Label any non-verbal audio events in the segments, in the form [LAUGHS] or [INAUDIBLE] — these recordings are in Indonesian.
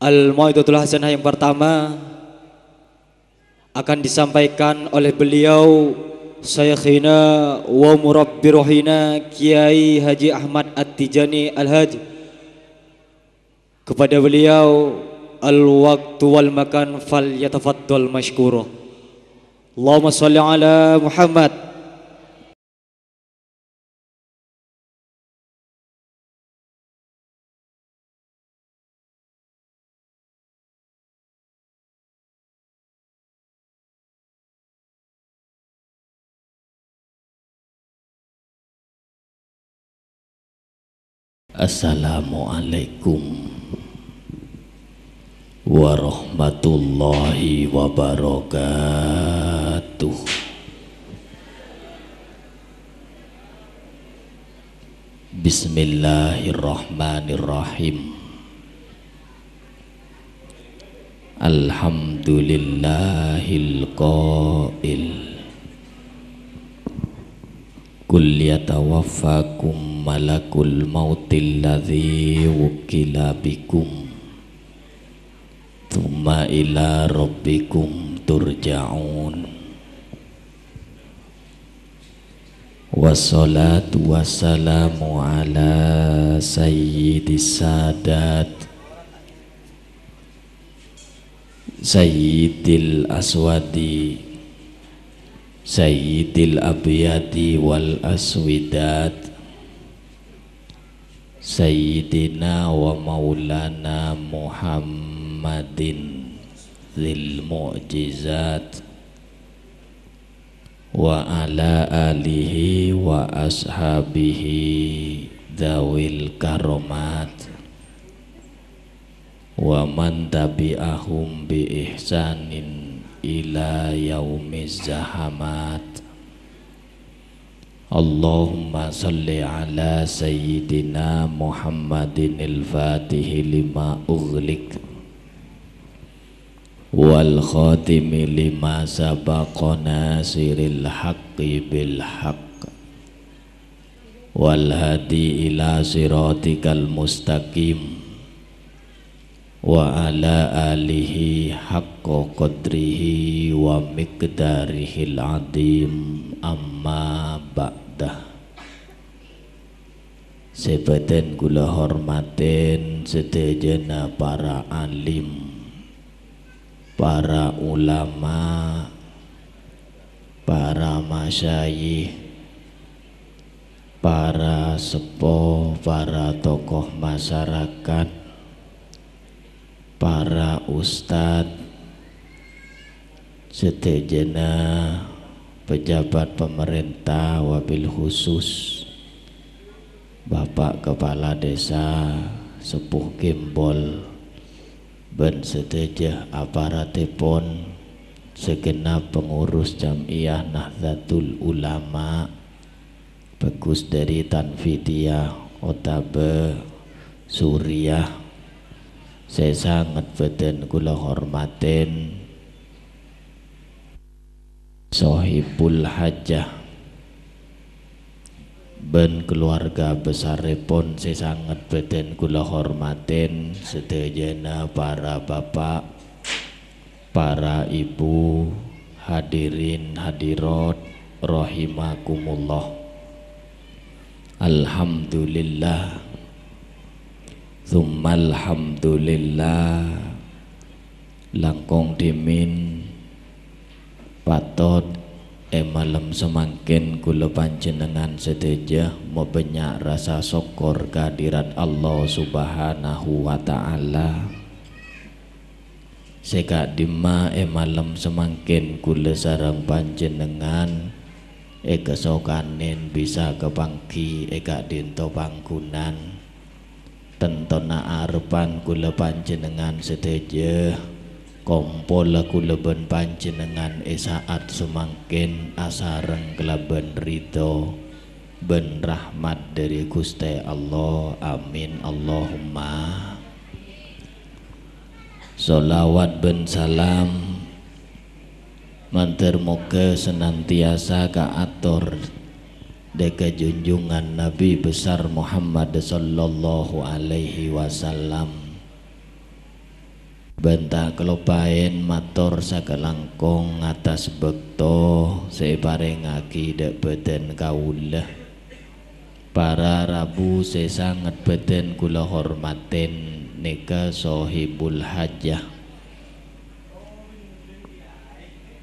Al-Mau'idatul Hasanah yang pertama akan disampaikan oleh beliau Sayyidina wa murabbiruhina Kiai Haji Ahmad At-Tijani Al-Haji kepada beliau al Waktu wal makan fal yatafaddal mashkuro Allahumma salli ala Muhammad Assalamualaikum warahmatullahi wabarakatuh Bismillahirrahmanirrahim Alhamdulillahil qail Kul yatawaffakum malakul mautil ladzi wukila bikum Thumma ila rabbikum turja'un Wassalatu wassalamu ala sayyidis sadat Sayyidil aswadi Sayyidil Abiyati wal Aswidat Sayyidina wa Maulana Muhammadin Zil Mu'jizat Wa ala alihi wa ashabihi Dawil karomat Wa man tabi'ahum bi ihsanin ila yaumiz zahamat Allahumma salli ala sayyidina Muhammadin al-fatihi lima ughliq wal khatimi lima sabaqa siril haqqi bil haqq wal hadi ila siratikal mustaqim wa ala alihi haqqa qadrihi wa al-adhim amma ba'dah sebeten kula hormatin sedejena para alim para ulama para masyayih para sepo para tokoh masyarakat para ustadz setejena pejabat pemerintah wabil khusus Bapak Kepala Desa Sepuh Gimbol Ben setejah aparatipun segenap pengurus Jamiah Nahdlatul Ulama Bagus dari tanfidiyah Otabe Suriah saya sangat beten kula hormatin sohibul hajah ben keluarga besar pun saya sangat beten kula hormatin sedejana para bapak para ibu hadirin hadirat rahimakumullah Alhamdulillah Thummal hamdulillah Langkong dimin Patot emalem semangkin kula panjenengan sedaya Membenyak rasa syukur kehadirat Allah subhanahu wa ta'ala Seka dima emalem semangkin kula sarang panjenengan Eka sokanin bisa kepangki eka dinto pangkunan tentona arpan kula panjenengan sedaya kompol kula ben panjenengan esaat sumangkin asareng kelaben rito ben rahmat dari Gusti Allah amin Allahumma Salawat ben salam Mantir moga senantiasa kaatur deka junjungan Nabi besar Muhammad sallallahu alaihi wasallam Bentak kelupain matur sakalangkong atas bekto separengaki dek beden kaulah para rabu sesangat beten kula hormatin neka sohibul hajah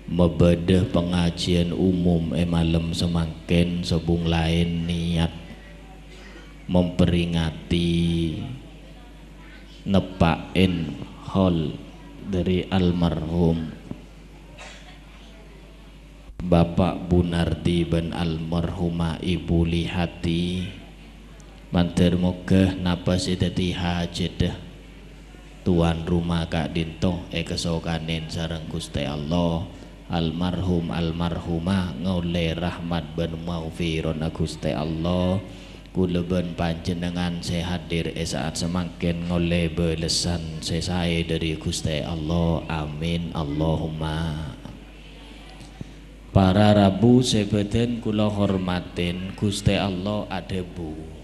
mebedah pengajian umum eh malam semakin sebung lain niat memperingati nepain hall dari almarhum Bapak Bunardi ben almarhumah Ibu Lihati mantir moga napa itu hajedah tuan rumah Kak Dinto eh kesokanin sarang Gusti Allah almarhum almarhumah ngole rahmat ben maufiron aguste Allah kula panjenengan sehat dir eh, saat semakin ngole belesan sesai dari Gusti Allah amin Allahumma para rabu sebeten kula hormatin Gusti Allah adebu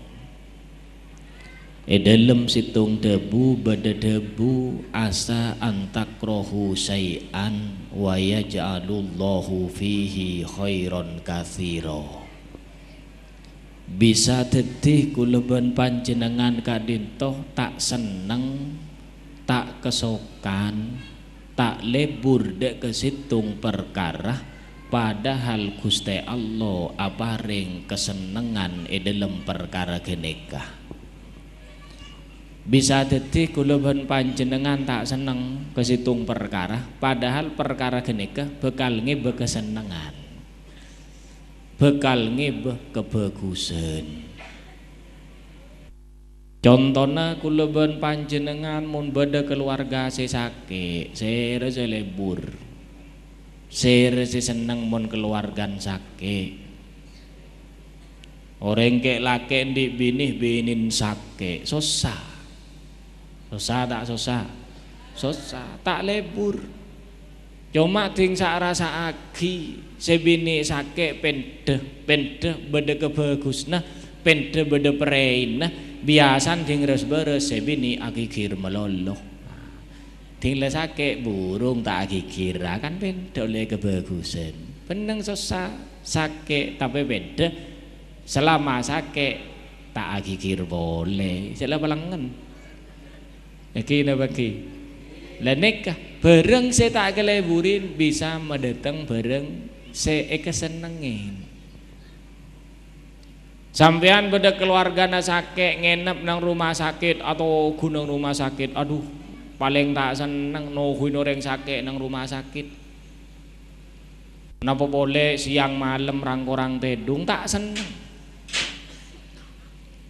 E eh, dalam situng debu bada debu asa antak rohu sayan wa yaj'alullahu fihi khairon kathiro bisa tetih kuleban panjenengan kadinto tak seneng tak kesokan tak lebur dek kesitung perkara padahal guste Allah aparing kesenengan e eh, dalam perkara genekah bisa jadi kuleban panjenengan tak seneng kesitung perkara padahal perkara genika ngebe kesenengan bekal ngebe kebagusan contohnya kuleban panjenengan mun beda keluarga si sake sere si lebur sere si seneng mun keluarga sake orang kek laki di binih binin sake susah susah tak susah susah tak lebur cuma ting rasa aki sebini sake pende pende bede kebagusna pende bede nah biasan ting res beres sebini aki kira meloloh ting le lesake burung tak aki kira kan pende oleh kebagusan peneng susah sake tapi pende selama sake tak aki kira boleh selama lengan Niki napa ki? Lah nikah bareng saya tak keleburin bisa mendatang bareng saya kesenengin. Sampean pada keluarga sakit nginep nang rumah sakit atau gunung rumah sakit. Aduh, paling tak seneng nohui noreng sakit nang rumah sakit. Napa boleh siang malam rangkorang tedung tak seneng.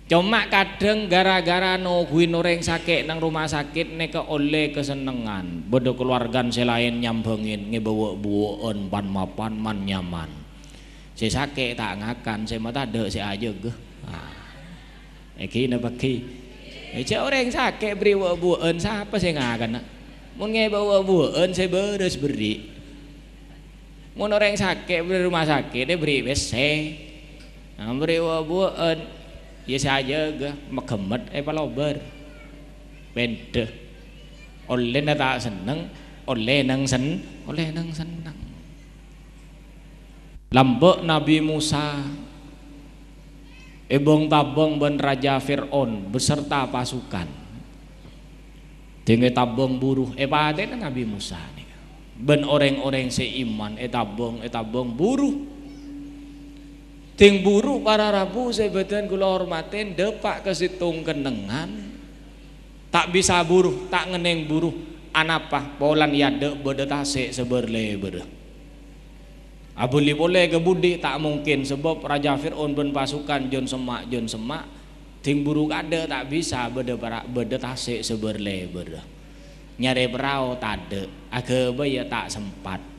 Cuma kadang gara-gara nungguin orang sakit nang rumah sakit neka oleh kesenengan. Bodo keluarga selain nyambungin ngebawa-bawaon pan mapan man nyaman. Si sakit tak ngakan, si mata ada si aja ge. Nah. Eki na eh, orang sakit beri bawaon siapa sih ngakan nak? Mun ngebawa-bawaon si beres beri. Mun orang sakit beri rumah sakit dia beri wes. Nah, beri bawaon mekemet ever bede oleh nata seneng oleh nang sen oleh nang seneng lambek Nabi Musa ebong eh, tabong ben Raja Fir'aun beserta pasukan tinggi tabong buruh eh kan Nabi Musa nih ben orang-orang seiman eh etabong eh buruh Ting buru para rabu saya sebeten gula hormatin depak kesitung kenengan. Tak bisa buruh, tak ngeneng buruh. Anapa polan de bede tasik seberle Abu li boleh ke budi tak mungkin sebab Raja Fir'aun ben pasukan jon semak jon semak ting buruk ada tak bisa bede para bede tasik seberle bede. Nyari perahu tak ada, agak ya tak sempat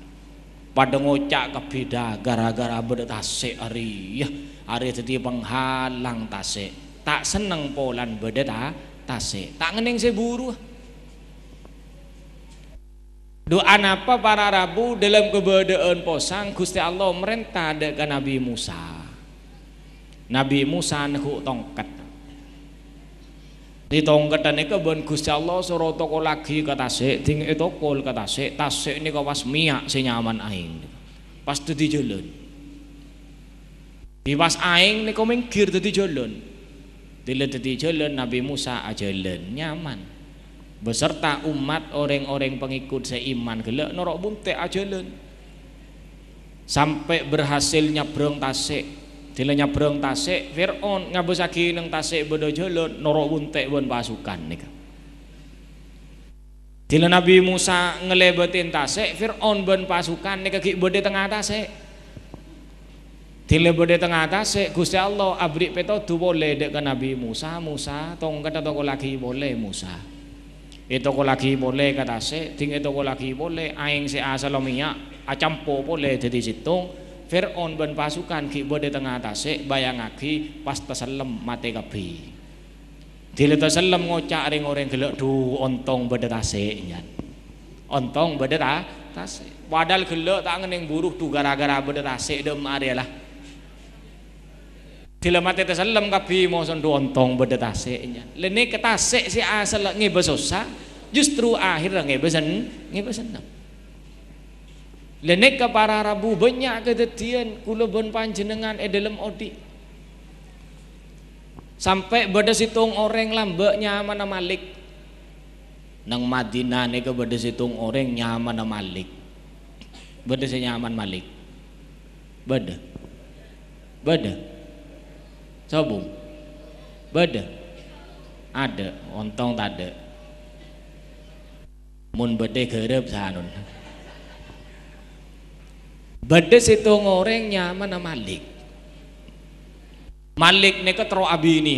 pada ngocak kebeda gara-gara beda tasik hari ya hari jadi penghalang tasik tak seneng polan beda ta tasik tak ngening seburu doa apa para rabu dalam kebedaan posang Gusti Allah merintah dengan Nabi Musa Nabi Musa nekuk tongkat ditongketan ini kebun Gusti Allah suruh toko lagi kata kata ding e tas katasik ini kau pas miak si nyaman aing pas di jalan di pas aing mengkir minggir di jalan dile di jalan Nabi Musa aja ajalan nyaman beserta umat orang-orang pengikut seiman gelak norok bunte aja ajalan sampai berhasil tas tasik Tila nyabrang tasik Fir'aun lagi nang tasik bodo jolot noro buntek bon pasukan nika. Tila Nabi Musa ngelebetin tasik Fir'aun bon pasukan nika ki bodo tengah tasik. Tila bodo tengah tasik Gusti Allah abrik peto tu boleh dek Nabi Musa Musa tong kata toko lagi boleh Musa. Itu e ko lagi boleh kata se, ting itu e ko lagi boleh aing se asalomia acampo boleh jadi situng Fir'aun ben pasukan ki bode tengah tasik bayangaki pas teselem mate kebi. Dile teselem ngocak ring orang gelek du ontong bode tasik nyan. Ontong bode ta tasik. Padahal gelek tak ngening buruh tu gara-gara bode tasik dem area lah. Dile mate teselem kebi moson du ontong bode tasik nyan. Lene ketasik si asel ngebesosah justru akhirnya ngebesen ngebesenam. Lenek ke para rabu banyak kejadian kulo bon panjenengan e dalam odi. Sampai pada situng orang lambak mana malik. Nang Madinah ke pada situng orang nyaman na malik. Pada si nyaman malik. Pada. Pada. Sobung. Pada. Ada, ontong tak ada. Mun bede gerep sanun. Badhe itu ngoreng nyaman sama Malik. Malik niku terus ini.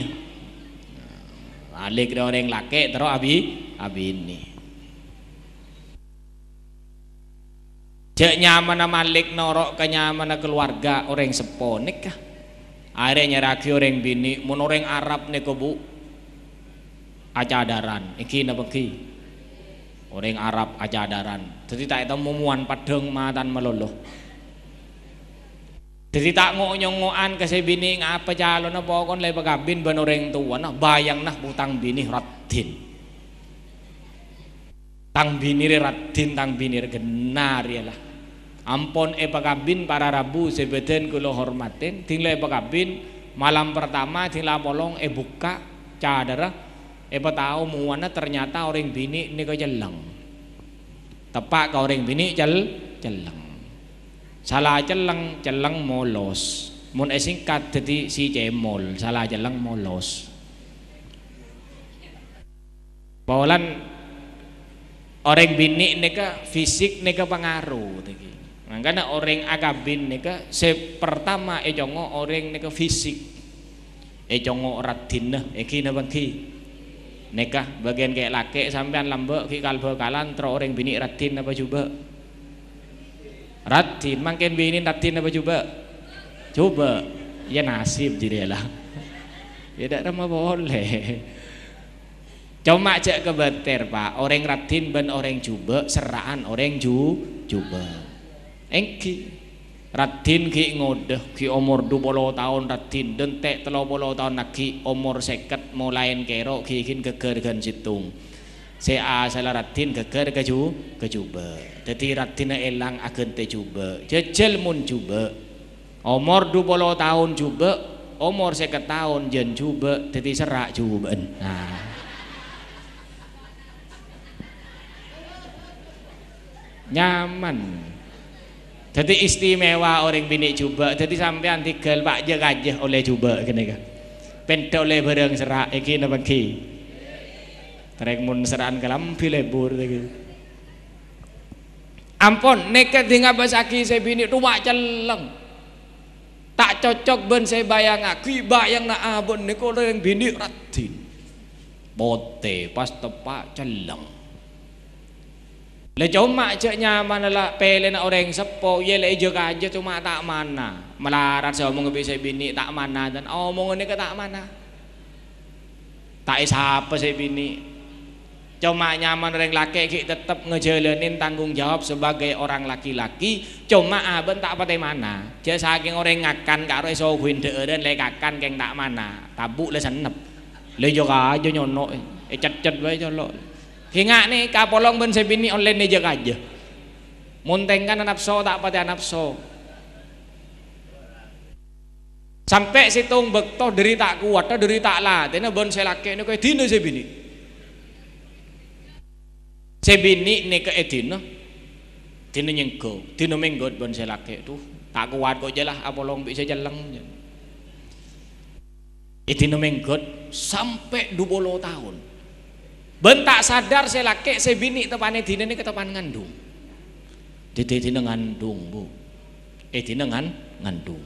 Malik orang laki terus abi abini. Cek nyaman sama Malik norok ke nyaman keluarga orang seponik kah? Akhirnya nyeraki orang bini, mun orang Arab niku bu acadaran, iki napa ki Orang Arab acadaran. Jadi tak itu memuan padeng matan meloloh. Jadi tak ngok ke si bini ngapa calon na pokon lepa kabin benoreng tua na bayang nah butang bini ratin. Tang bini ratin tang bini genar ya lah. Ampon Epa eh, kabin para rabu sebeten kulo hormatin ting Epa kabin malam pertama ting lapolong e eh, buka cadara epa eh, patao muwana ternyata orang bini ini kejeleng. Tepak kau orang bini jel jeleng salah jeleng jeleng molos mun singkat jadi si cemol salah jeleng molos Paulan orang bini neka fisik neka pengaruh tiki. Nah, karena orang agabin neka sepertama e jongo orang neka fisik e jongo ratinah e kina bangki neka bagian kayak laki sampean lambek ki kalbe kalan tro orang bini ratin apa coba ratin bi bini ratin apa coba coba ya nasib jadi lah ya tidak ramah boleh cuma cek ke pak orang ratin ben orang coba seraan orang ju coba engki ratin ki ngodeh ki umur dua puluh tahun ratin dentek puluh tahun nak ki umur seket mulain kero ki kin kegergen situng Sea salaratin keker keju kejuba. Teti ratina elang akan te cuba. Jejel mun cuba. Omor du bolo tahun cuba. Omor seket tahun jen cuba. Teti serak cuba. Nah. Nyaman. jadi istimewa orang bini cuba. jadi sampean tikel pak jaga aja oleh cuba kene kan. Pentok oleh bareng serak ini napa ki. Rek mun seran kalam lebur, gitu. Ampun, neket di ngabasaki saya bini rumah celeng. Tak cocok ben saya bayang aku, bayang nak abon neko kalau yang bini ratin. Bote pas tepak celeng. Lah mak cek nyaman lah nak orang sepo, ya lah ijo aja cuma tak mana. Melarat saya omong bisa bini tak mana dan omong ini ke tak mana. Tak apa saya bini, Cuma nyaman orang laki tetap ngejalanin tanggung jawab sebagai orang laki-laki. Cuma aben tak pate mana. Jadi saking orang ngakan karo iso dan lekakan keng tak mana. Tabu le senep. Le juga aja nyono. Eh e cet-cet bae colo. Hingga nih kapolong ben sebini online aja aja. Muntengkan so tak pate so. Sampai situng bekto dari tak kuat, dari tak lah. Tena bon laki ini kayak dino sebini. Cebini ni ke edino Dino nyengko Dino menggot bon selake tu, Tak kuat kok jelah apolong bisa ya jalan Edino menggot Sampai puluh tahun Bentak sadar selake Sebini tepane tino ini ke tepan ngandung Dede dino ngandung bu Edino eh, ngan ngandung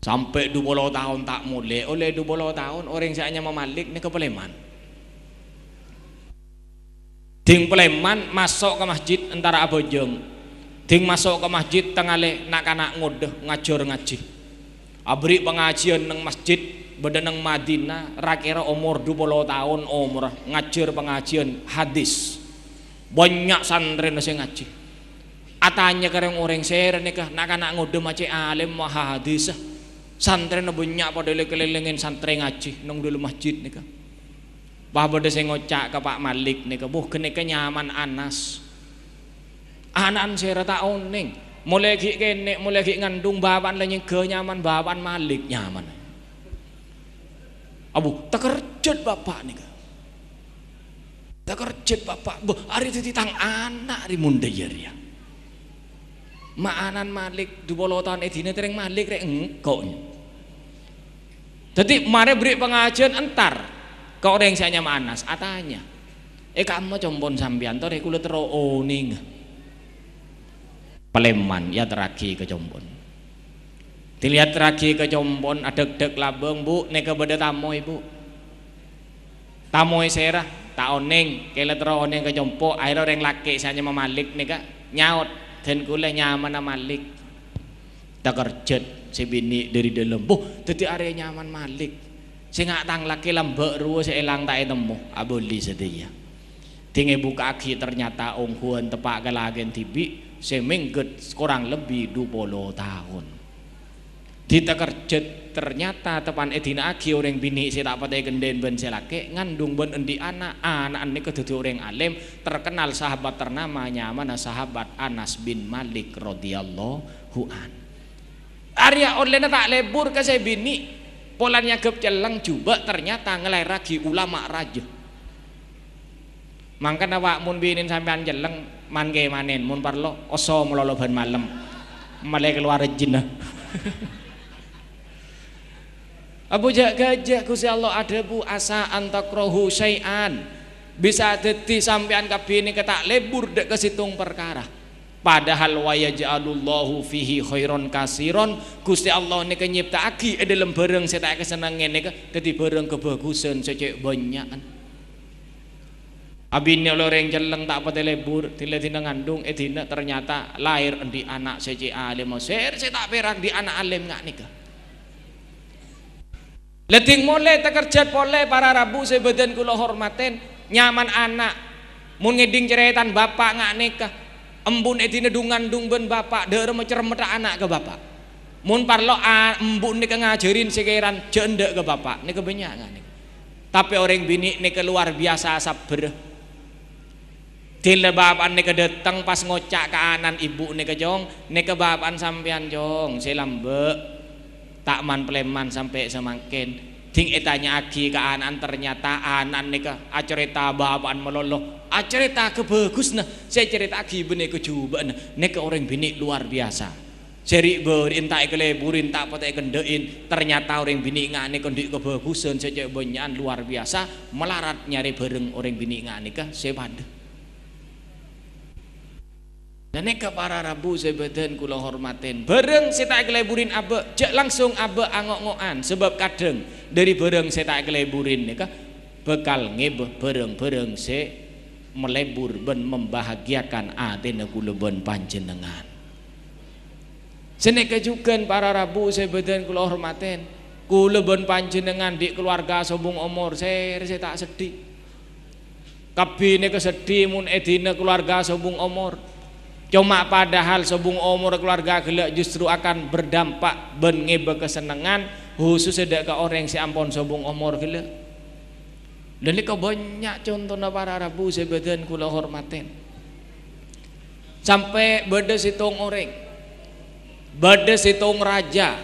Sampai dua puluh tahun tak mulai Oleh dua puluh tahun orang saya hanya memalik ni kepeleman Ding peleman masuk ke masjid antara abojong. Ding masuk ke masjid tengah nak anak ngudeh ngajur ngaji. Abri pengajian neng masjid neng Madinah rakira umur dua puluh tahun umur ngajur pengajian hadis. Banyak santri nasi ngaji. Atanya kareng orang sere nikah nak anak ngudeh macam alim mah hadis. Santri banyak pada kelilingin santri ngaji neng dulu masjid nikah bodoh saya ngocak ke Pak Malik nih kebuh kene kenyaman Anas. Anan saya rata oning. Mulai ki kene mulai ki ngandung bawaan lainnya kenyaman bawaan Malik nyaman. Abu tekerjut bapak nih tekerjut bapak. Bu hari itu titang anak di ma ya, ya. Maanan Malik dua dubolotan edine tereng Malik rek engkau. Jadi mari beri pengajian entar Kau ada yang saya Anas, atanya. Ah, eh kamu compon sambian, toh kula tero oning. Peleman, ya teragi ke compon. Dilihat teragi ke compon, adeg-deg labeng bu, nek kepada tamu ibu. Tamu e serah, tak oning, kela tero oning ke compon, akhirnya orang laki saya Malik nika, nyaut, dan kula nyaman malik. Tak kerjet, si bini dari dalam, bu, tadi area nyaman malik sing tang laki lembek ruwo sing elang tak temu aboli sedaya dinge buka aki ternyata huan tepak galagen tibi semingget kurang lebih 20 tahun ditekerjet ternyata tepan edina aki orang bini saya tak patai genden ben laki ngandung ben endi anak anak ini kedudu orang alim terkenal sahabat ternamanya mana sahabat Anas bin Malik radhiyallahu an Arya Orlena tak lebur ke saya bini polan nyagep celeng jubek ternyata ragi ulama raja mangkan awak mun binin sampean man mangke manen mun parlo oso melolo ban malam malah keluar jinah. [LAUGHS] Abu Jagajah kusi Allah ada bu asa antakrohu syai'an bisa deti sampean kabeh ini ketak lebur dek kesitung perkara padahal wayaj'alullahu fihi khairon kasiron Gusti Allah nika nyiptaake eh, dalam bareng saya tak kesenangan nika dadi bareng kebagusan secek banyak. Abin loreng jeleng tak apa telebur, tila tina ngandung, eh tina ternyata lahir di anak seci alim Mesir, saya tak perak di anak alim nggak nika. Leting mulai kerja pole para rabu sebeden kulo hormaten nyaman anak mun ngeding ceretan bapak nggak nikah embun etine nedungan dungben bapak dere mencermet anak ke bapak mun parlo embun ni ngajarin sekeran jendek ke bapak nike kebanyakan ni tapi orang bini ni keluar biasa sabar Dile bapan ni kedeteng pas ngocak ke anan ibu ke jong ke bapan sampean jong selambe tak man pleman sampai semakin. ting etanya aki ke anan ternyata anan ke acerita bapan meloloh Acerita ah, kebagus nah, saya cerita lagi benih nah nek orang bini luar biasa. Seri berintai keleburin tak patai kendein ternyata orang bini ngane kondik kebagusan saya banyakan luar biasa melarat nyari bareng orang bini ngane kah saya pada. Dan nek para rabu saya badan kula hormatin bareng saya tak keleburin abe jek langsung abe angok-ngokan sebab kadang dari bareng saya tak keleburin nika bekal ngebe bareng-bareng saya melebur ben membahagiakan atina kula ben panjenengan seneka juga para rabu beden kula hormaten kula ben panjenengan di keluarga sombong umur saya saya tak sedih kabine kesedih mun edine keluarga sombong umur cuma padahal sombong umur keluarga gelak justru akan berdampak ben ngebe kesenangan khusus sedekah ke orang si ampon sombong umur gelak dan ini banyak contohnya para rabu sebagian kula hormatin. Sampai beda situng orang, beda situng raja,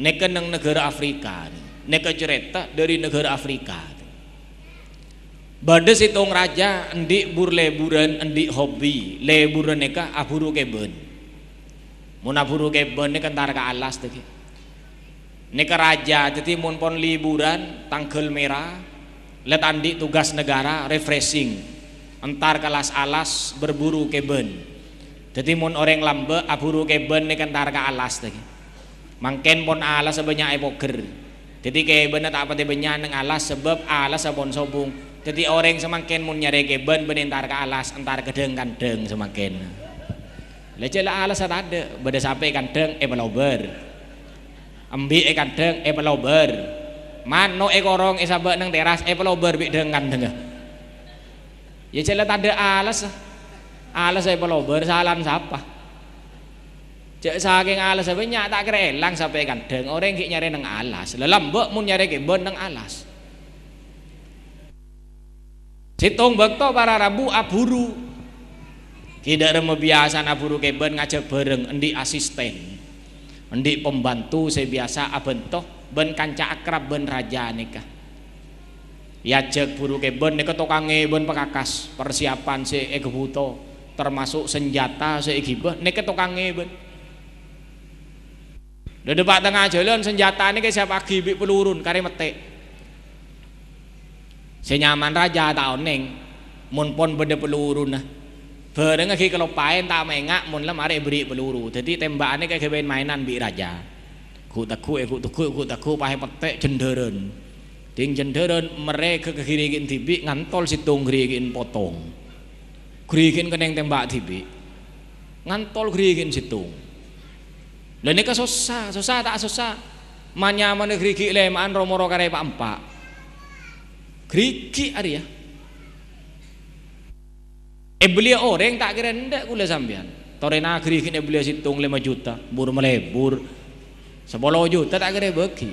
neka nang negara Afrika, neka cerita dari negara Afrika. Bada situng raja endik bur leburan endik hobi leburan neka aburu keben. Mun aburu keben neka ntar ke alas tadi. Neka raja jadi mun pon liburan tanggal merah Lihat andi tugas negara refreshing. Entar kelas alas berburu keben. Jadi mun orang lambe aburu keben nih kentar kan ke alas tadi. Mangken pon alas sebanyak epoker. Jadi keben tak apa tebenya neng alas sebab alas sebon sobung. Jadi orang semangken mun nyari keben benentar ke alas entar ke deng kan deng semakin. lah alas ada. Beda sampai kan deng eh belober. Ambi eh kan deng epelober. Eh mano e korong e nang teras e pelobar bik dengan dengah ya celah ada alas alas e salam siapa? cek saking alas apa tak kira elang sampai deng orang ki nyari nang alas lelam bek mun nyari ki bon nang alas situng bekto para rabu aburu tidak remo biasa aburu keben ngajak bareng endi asisten endi pembantu saya biasa abentoh ben kanca akrab ben raja nikah ya cek buru ke ben nika tokange ben pekakas persiapan si egebuto termasuk senjata si egibah nika tokange ben debat tengah jalan senjata ini siapa gibi pelurun kari metik senyaman raja tak oneng, mun pon beda pelurun nah Bareng lagi kalau pain tak mengak mun lemari beri peluru. Jadi tembakannya kayak main mainan bi raja ku tak eh, ku tak ku teku pahe petek jenderen ding jenderen mereka ke kiri kiri tibi ngantol kiri kiri potong Kiri kiri keneng tembak tibi ngantol kiri girikin situng Dan ini kan susah susah tak susah kiri gerigi kiri romo kare pak empak Kiri ari ya Eh beli orang tak kira ndak kula sambian Torena kiri kini beli situng lima juta, bur melebur, sepuluh juta tak kena bagi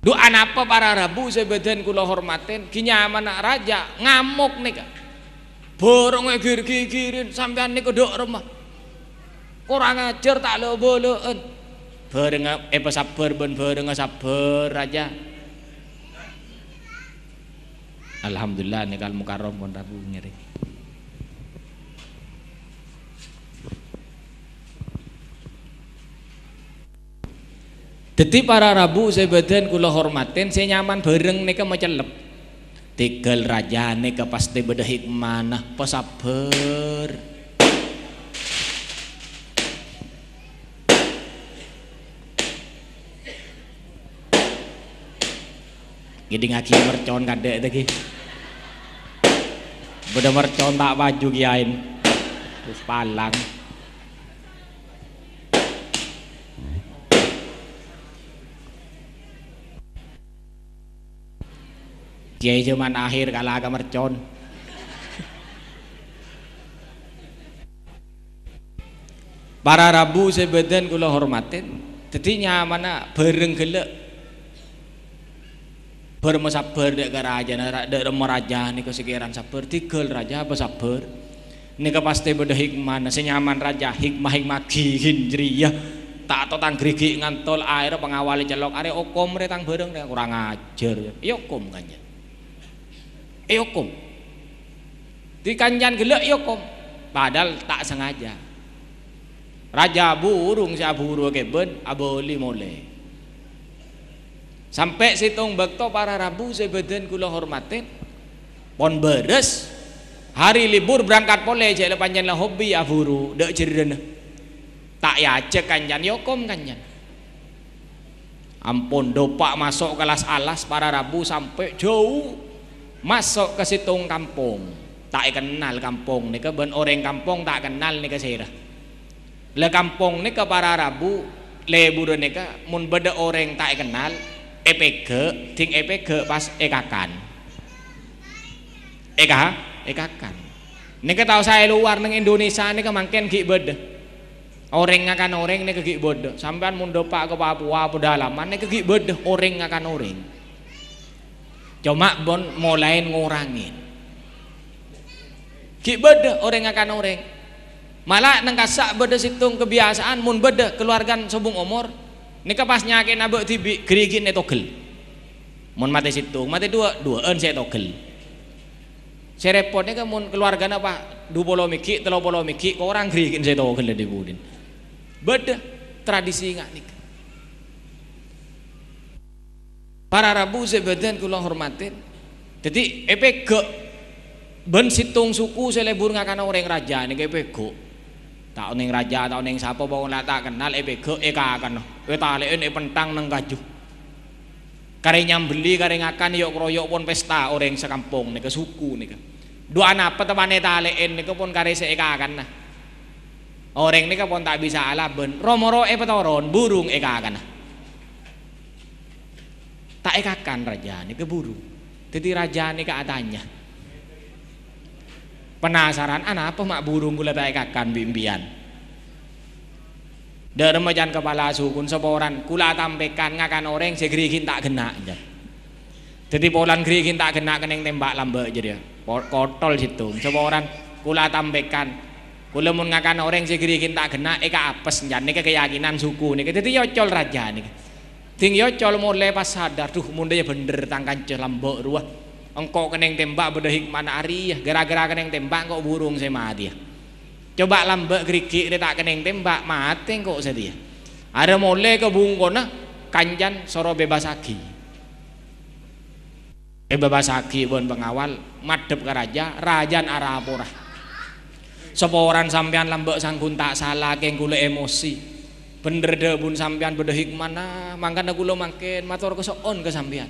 Doa apa para rabu sebeden kula hormatin kinyaman anak raja ngamuk nih borongnya borong girin gigirin sampean nih kedok rumah kurang ajar tak lo boleh, bareng eh sabar ben bareng sabar raja Alhamdulillah nih kalau mukarom pun rabu ngeri Jadi para rabu saya badan kula hormatin saya nyaman bareng nika macelep. Tinggal rajane ke pasti beda mana pesabar. Gede ngaki mercon kadek tadi. Beda mercon tak baju kiain. Terus palang. dia cuma akhir agak mercon. Para rabu sebetulnya kula hormatin. Jadi nyamana bareng gelek. Bar sabar dek raja, dek raja nih kesekiran sabar, tiga raja apa sabar. Nika pasti beda hikmah, senyaman raja hikmah hikmah gihin ya tak tahu tang grigi ngantol air pengawali celok are okom re tang bareng kurang ajar ya okom kan ya di eh, Dikanjan gelek iukum. Ya Padahal tak sengaja. Raja burung si abu aburu keben aboli mole. Sampai situng bekto para rabu sebeden kula hormatin. Pon beres hari libur berangkat pole cek lepanjan lah hobi aburu dek ceriden. Tak cek kanjan yokom ya kanjan. Ampun dopak masuk kelas alas para rabu sampai jauh masuk ke situ kampung tak kenal kampung ke ben orang kampung tak kenal ke sira le kampung ke para rabu le buru ke mun beda orang tak kenal EPG ting EPG pas ekakan eka ekakan ke tahu saya luar neng Indonesia ke mungkin gik beda orang ngakan orang ke gik beda sampai mun depak ke Papua pedalaman ke gik beda orang ngakan orang cuma bon mulai ngurangin ki beda orang akan orang malah nengkasak beda situng kebiasaan mun beda keluarga sebung umur nikah pas nyakin nabuk tibi itu togel mun mati situng mati dua dua en saya togel saya repotnya kan mun keluarga apa dua polo miki telo polo miki orang gerigin saya togel dari budin beda tradisi nggak nikah para rabu sebadan kula hormatin jadi epe ke ben situng suku selebur ngakana orang raja nih epe ke, tak neng raja tak neng siapa bawa nggak tak kenal epe eka e akan eh talen eh pentang neng gaju kare nyambeli kare ngakan yuk royok pun pesta orang sekampung nih ke suku nih ke dua anak temane en nih ke pon kare seeka akan nah orang nih ke pun tak bisa alaben romoro eh petoron burung eka akan nah tak ekakan ini keburu jadi ini keadanya penasaran anak apa mak burung gula tak ekakan bimbian dari macan kepala sukun seporan kula tampekan ngakan orang segerikin tak kena jadi polan gerikin tak kena yang tembak lambek jadi kotor situ seporan kula tampekan Kula mun ngakan orang segerikin tak kena eka apa jan keyakinan suku ini. jadi yocol raja nih Ding yo ya col mulai pas sadar tuh munda ya bener tangkan celambok ruah. Engkau keneng tembak bedehik mana ari ya gara-gara keneng tembak kok burung saya mati ya. Coba lambek gerigi dia tak keneng tembak mati kok saya dia. Ada mulai ke bungkona kanjan soro bebas aki. Eh, bebas aki bon pengawal madep ke raja rajan arapurah. Seporan sampean lambek sangkun tak salah kengkule emosi bener deh bun sampean beda hikmana aku lo makin matur seon ke sampean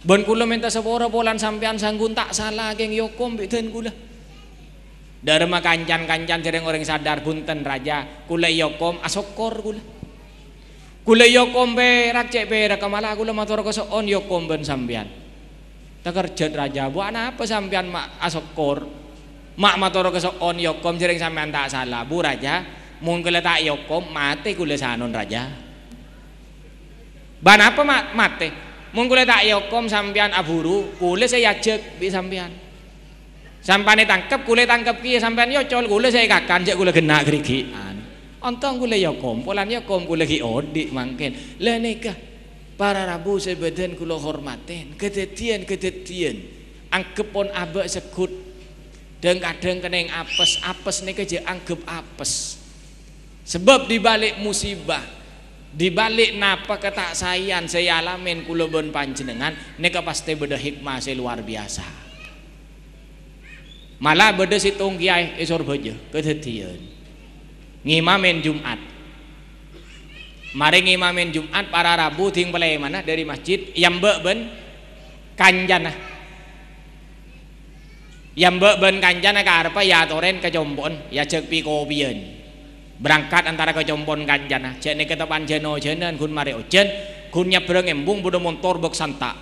bun kulo minta sepura polan sampean sanggun tak salah geng yokom bikin kula Dharma kancan-kancan jering orang sadar bunten raja kula yokom asokor kula kula yokom berak cek perak kemala kula matur seon yokom ben sampean kerja raja bu anak apa sampean mak asokor mak matur seon yokom jering sampean tak salah bu raja mun kula tak yokom iya mate kula sanon raja ban apa mat mate mun kula tak yokom iya sampean aburu kula saya yajek bi sampean sampane tangkep kula tangkep ki sampean yo col kula saya kakan cek kula genak gerigian Antong kula yokom polan yokom kula ki odik mangken le nikah para rabu sebeden kula hormaten kedetian kedetian angkepon abek sekut dan kadang kening apes apes nih kerja anggap apes Sebab dibalik musibah, dibalik napa ketak sayan saya alamin kulo ben panjenengan neka pasti beda hikmah saya luar biasa. Malah beda situng kiai esor eh, bejo kedetian. Ngimamin Jumat. Mari ngimamin Jumat para Rabu ting pelai mana dari masjid yang mbak kanjana. Yang mbak kanjana ke arpa ya toren ke jombon ya cek kobiyan berangkat antara ke Jombon Ganjana ah, cene ke tepan jeno oh, jenen kun mari ojen oh, kun nyebrang embung bodo montor bok santa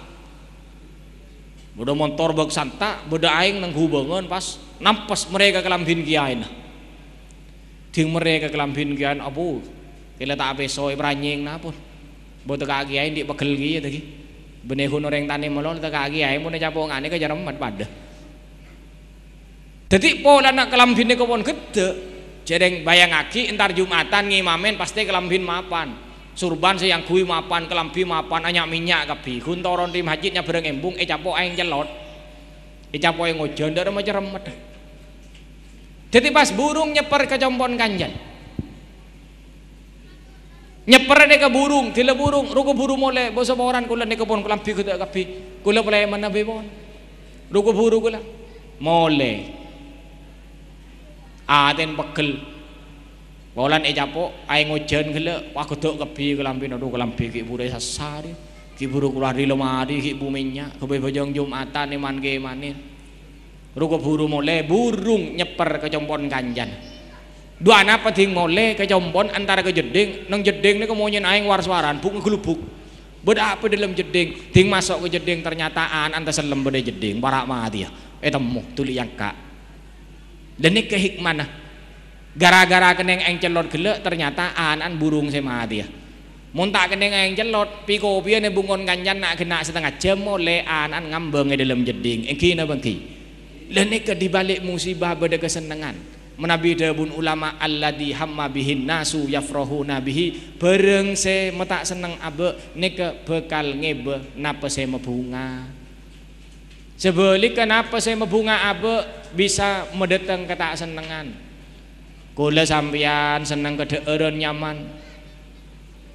bodo montor bok santa bodo aing nang hubungan pas nampas mereka kelam bin kiain nah. ding mereka bin kiain abu kita tak oh, beso ibranying napun bodo kaki aing di pegel lagi, ya, tadi benehun orang tani melon tak kaki aing mun capongane ke jaremet pada jadi pola nak kelam kelambine kewon gede jereng bayang aki entar jumatan ngimamin pasti kelambin mapan surban yang kui mapan kelambi mapan hanya minyak kebi kuntoron di masjidnya bareng embung e capo aing celot e capo aing ngojon dari macam remet jadi pas burung nyeper jompon kanjan nyeper dek ke burung tila burung ruko burung mulai bosa orang kula ke kebun kelambi kuda kebi kula mulai mana bebon ruko burung kula mulai aten pegel Bolan e capo ae ngojen gele aku gedok kepi kelambi nado kelambi ki pure sasari e. ki buru kula ri lemari ki buminya kebe bojong jumatan eman ge manin e. ruko buru mole burung nyeper kecompon ganjan dua anak ting mole kecompon antara ke jeding nang jeding niku monyen aing warswaran buk ngelubuk beda apa dalam jeding ting masuk ke jeding ternyata an anta selem beda jeding barak mati ya eh tuli yang kak dan ini kehikmah. Gara-gara keneng yang celot gelek ternyata anan burung mati ya. Muntak kena keneng yang celot, piko piye ini bungon kancan nak kena setengah jam oleh anan ngambeng dalam jeding. Engki na bangki. dan ke dibalik musibah beda kesenangan menabi dabun ulama alladhi hamma bihin nasu yafrohu nabihi bareng se metak seneng abe ini bekal ngebe napa se mebunga sebeli kenapa saya membunga abe bisa medeteng ke tak senengan kula sampian seneng kedeeren nyaman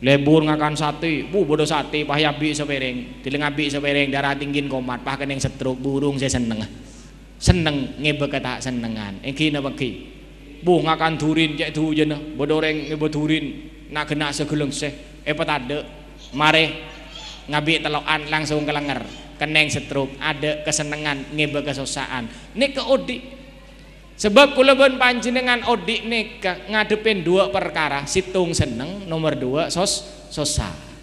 lebur ngakan sate bu bodoh sate pah yabi sepereng tiling abi sepereng darah tinggin komat pah kening setruk burung saya seneng seneng ngebe ke tak senengan engki nabaki bu ngakan turin, cek tu jena bodoreng ngebe turin, nak kena segeleng seh eh petade mare ngabi telokan langsung kelengar keneng setruk ada kesenangan, ngebe kesusahan ini ke odik sebab kula pun panjenengan odik nih ngadepin dua perkara situng seneng nomor dua sos sosa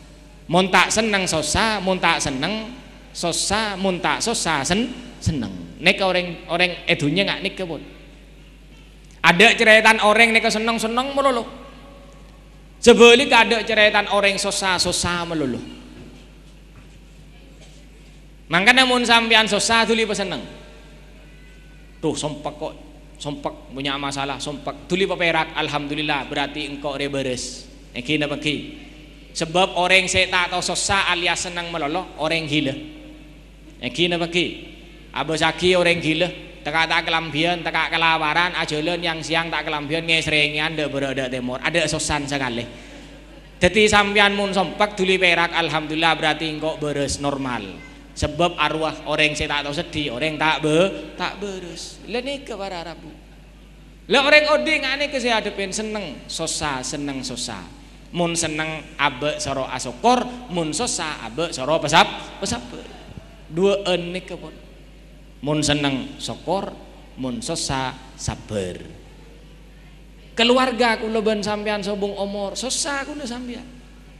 Muntak seneng sosa muntak seneng sosa muntak sosa sen seneng ke orang orang edunya nggak nih pun ada ceretan orang nek seneng seneng melulu sebalik ada ceretan orang sosa sosa melulu Mangka namun sampean susah tuli peseneng. Tuh sompak kok, sompak punya masalah, sompak tuli perak, alhamdulillah berarti engkau reberes. Niki ki? Sebab orang saya tak tahu susah alias senang meloloh, orang gila. Niki ki? Abu saki orang gila, Tak tak kelambian, tak kelawaran, ajalan yang siang tak kelambian, ngesrengian, ada berada temor, ada sosan sekali. Jadi sampean mun sompak tuli perak, alhamdulillah berarti engkau beres normal sebab arwah orang saya tak tahu sedih orang tak be tak berus lah ke para rabu lah orang oding aneh ke saya hadapin seneng sosa seneng sosa mun seneng abe soro asokor mun sosa abe soro pesap pesap dua ke pun mun seneng sokor mun sosa sabar keluarga aku leban sampean sobung omor sosa aku sampean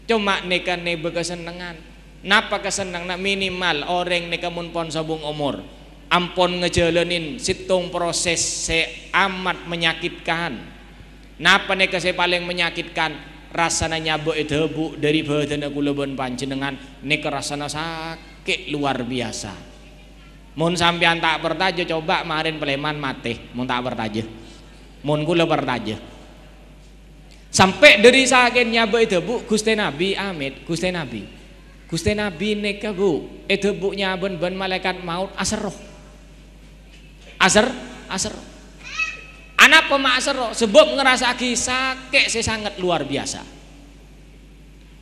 cuma nikah nih senengan napakasenang na minimal orang nekamun pon sabung umur ampon ngejalanin situng proses se amat menyakitkan napa nek kasi paling menyakitkan rasana nyabuk edhebu dari badan aku leben panjenengan nek rasana sakit luar biasa mun sampean tak bertajuk coba kemarin peleman mati mun tak bertajuk mun kula bertaja sampai dari sakit nyabuk edhebu gusti nabi amit gusti nabi Gusti Nabi nikah bu, itu buknya ben-ben malaikat maut aseroh, aser, aser. Anak pemak aseroh? sebab ngerasa sakit saya sangat luar biasa.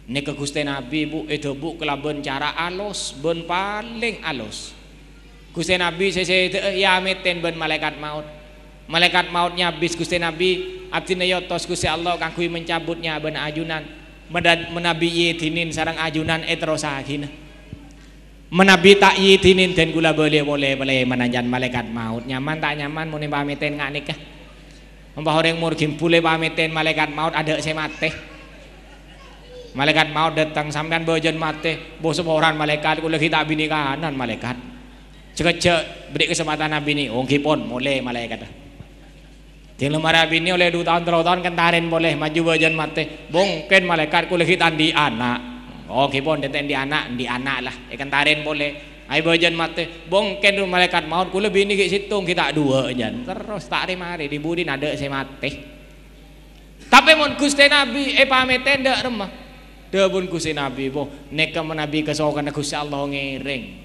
ke Gusti Nabi bu, itu bu kelaben cara alos, ben paling alos. Gusti Nabi saya itu ya meten ben malaikat maut. Malaikat mautnya bis Gusti Nabi, abdi neyotos Gusti Allah kangkui mencabutnya ben ajunan menabi yitinin sarang ajunan etrosakina menabi tak yitinin dan gula boleh boleh boleh menanjan malaikat maut nyaman tak nyaman muni ten nggak nikah Mbah orang murgim pule pameten malaikat maut ada semate malaikat maut datang sampean bojon mate bos orang malaikat kula kita bini kanan malaikat cek cek beri kesempatan nabi ni ongkipon oh, boleh malaikat Tilu marah bini oleh dua tahun terlalu tahun kentarin boleh maju bajan mati. Mungkin malaikat kulih kita di anak. oke oh, pun deten di anak, di anak lah. E kentarin boleh. Ayo bajan mati Mungkin tu malaikat maut ku lebih ke situ kita dua jan. Terus tak ada mari budi nade saya mati Tapi mon Gusti Nabi eh pameten ndak remah. Debun pun Gusti Nabi boh. neka menabi kesokan Gusti Allah ngiring.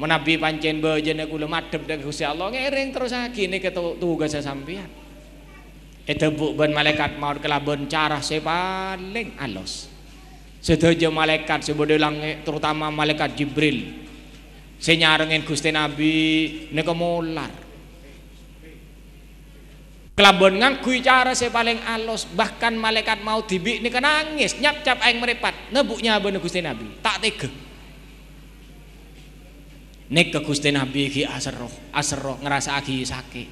Menabi pancen bejen lemah madhep dan Gusti Allah ngering terus lagi ketua ketugas sampean. Etebuk ben malaikat maut kelabun cara se paling alus. malaikat sebodo langit terutama malaikat Jibril. Se nyarengen Gusti Nabi nek mular. Kelaben cara sepaling paling bahkan malaikat maut dibik nek nangis nyap-cap aing merepat nebuknya ben Gusti Nabi tak tega nek ke Gusti Nabi ki asroh asroh ngerasa aki sakit